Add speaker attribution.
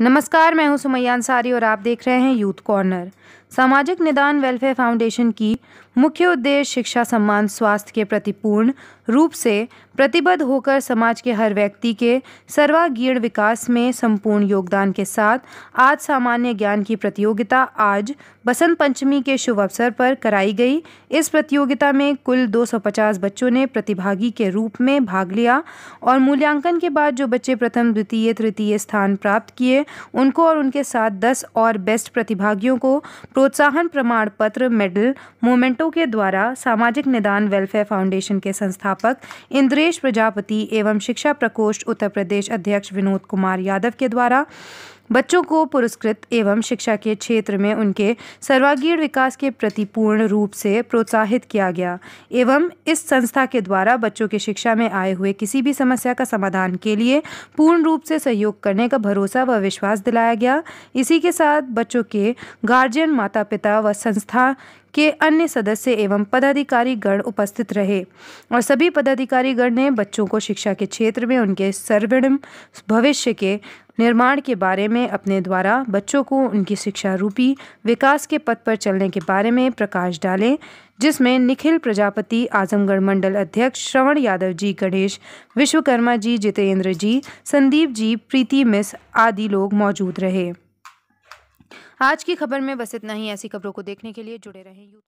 Speaker 1: नमस्कार मैं हूं सुमैया अंसारी और आप देख रहे हैं यूथ कॉर्नर सामाजिक निदान वेलफेयर फाउंडेशन की मुख्य उद्देश्य शिक्षा सम्मान स्वास्थ्य के प्रति पूर्ण रूप से प्रतिबद्ध होकर समाज के हर व्यक्ति के सर्वागीण विकास में संपूर्ण योगदान के साथ आज सामान्य ज्ञान की प्रतियोगिता आज बसंत पंचमी के शुभ अवसर पर कराई गई इस प्रतियोगिता में कुल 250 बच्चों ने प्रतिभागी के रूप में भाग लिया और मूल्यांकन के बाद जो बच्चे प्रथम द्वितीय तृतीय स्थान प्राप्त किए उनको और उनके साथ दस और बेस्ट प्रतिभागियों को प्रो प्रोत्साहन प्रमाण पत्र मेडल मोमेंटो के द्वारा सामाजिक निदान वेलफेयर फाउंडेशन के संस्थापक इंद्रेश प्रजापति एवं शिक्षा प्रकोष्ठ उत्तर प्रदेश अध्यक्ष विनोद कुमार यादव के द्वारा बच्चों को पुरस्कृत एवं शिक्षा के क्षेत्र में उनके सर्वागीण विकास के प्रति पूर्ण रूप से प्रोत्साहित किया गया एवं इस संस्था के द्वारा बच्चों के शिक्षा में आए हुए किसी भी समस्या का समाधान के लिए पूर्ण रूप से सहयोग करने का भरोसा व विश्वास दिलाया गया इसी के साथ बच्चों के गार्जियन माता पिता व संस्था के अन्य सदस्य एवं पदाधिकारी गण उपस्थित रहे और सभी पदाधिकारी गण ने बच्चों को शिक्षा के क्षेत्र में उनके सर्वणम भविष्य के निर्माण के बारे में अपने द्वारा बच्चों को उनकी शिक्षा रूपी विकास के पथ पर चलने के बारे में प्रकाश डालें जिसमें निखिल प्रजापति आजमगढ़ मंडल अध्यक्ष श्रवण यादव जी गणेश विश्वकर्मा जी जितेंद्र जी संदीप जी प्रीति मिस आदि लोग मौजूद रहे आज की खबर में बस इतना ही ऐसी खबरों को देखने के लिए जुड़े रहें